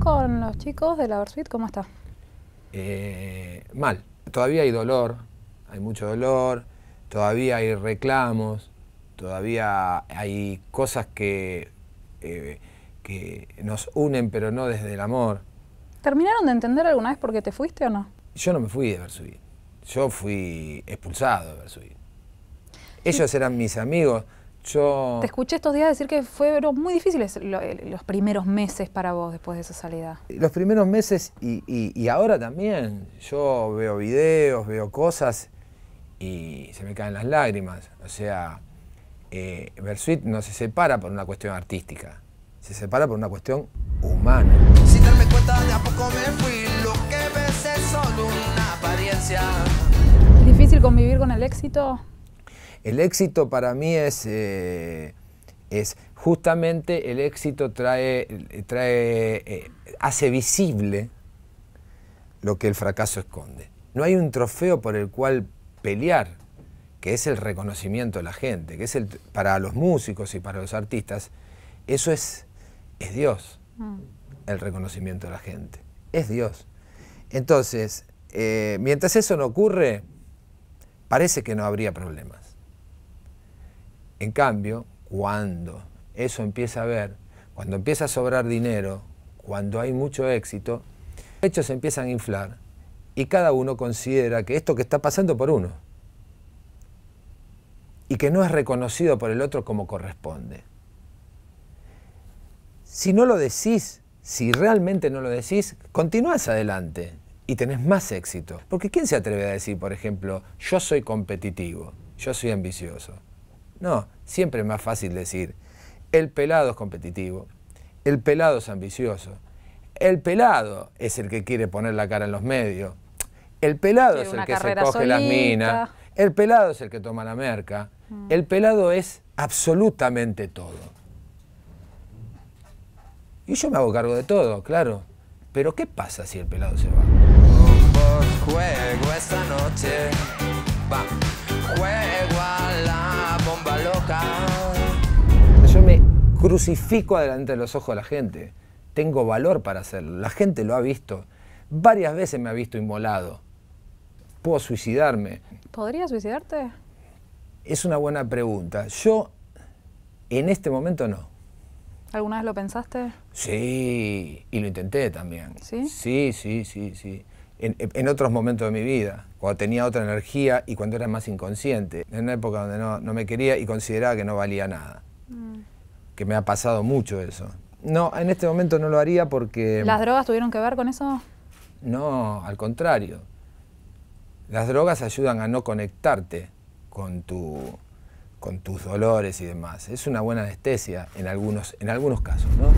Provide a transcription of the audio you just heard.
con los chicos de la Versuit, cómo está? Eh, mal. Todavía hay dolor, hay mucho dolor, todavía hay reclamos, todavía hay cosas que, eh, que nos unen, pero no desde el amor. ¿Terminaron de entender alguna vez por qué te fuiste o no? Yo no me fui de Versuit. Yo fui expulsado de Versuit. Ellos eran mis amigos te escuché estos días decir que fueron muy difíciles los primeros meses para vos después de esa salida. Los primeros meses y, ahora también. Yo veo videos, veo cosas y se me caen las lágrimas. O sea, eh, Bersuit no se separa por una cuestión artística, se separa por una cuestión humana. cuenta, de a poco me fui, lo que ves es solo una apariencia. difícil convivir con el éxito? El éxito para mí es, eh, es justamente el éxito trae, trae eh, hace visible lo que el fracaso esconde. No hay un trofeo por el cual pelear, que es el reconocimiento de la gente, que es el, para los músicos y para los artistas, eso es, es Dios, mm. el reconocimiento de la gente, es Dios. Entonces, eh, mientras eso no ocurre, parece que no habría problemas. En cambio, cuando eso empieza a ver, cuando empieza a sobrar dinero, cuando hay mucho éxito, los hechos empiezan a inflar y cada uno considera que esto que está pasando por uno y que no es reconocido por el otro como corresponde. Si no lo decís, si realmente no lo decís, continúas adelante y tenés más éxito. Porque ¿quién se atreve a decir, por ejemplo, yo soy competitivo, yo soy ambicioso? No, siempre es más fácil decir, el pelado es competitivo, el pelado es ambicioso, el pelado es el que quiere poner la cara en los medios, el pelado es el que se coge las minas, el pelado es el que toma la merca, mm. el pelado es absolutamente todo. Y yo me hago cargo de todo, claro. Pero ¿qué pasa si el pelado se va? crucifico adelante de los ojos a la gente. Tengo valor para hacerlo. La gente lo ha visto. Varias veces me ha visto inmolado. Puedo suicidarme. ¿Podría suicidarte? Es una buena pregunta. Yo, en este momento, no. ¿Alguna vez lo pensaste? Sí, y lo intenté también. ¿Sí? Sí, sí, sí, En, otros momentos de mi vida, cuando tenía otra energía y cuando era más inconsciente, en una época donde no, me quería y consideraba que no valía nada. Mm que me ha pasado mucho eso. No, en este momento no lo haría porque... ¿Las drogas tuvieron que ver con eso? No, al contrario. Las drogas ayudan a no conectarte con, tu, con tus dolores y demás. Es una buena anestesia en algunos, en algunos casos, ¿no?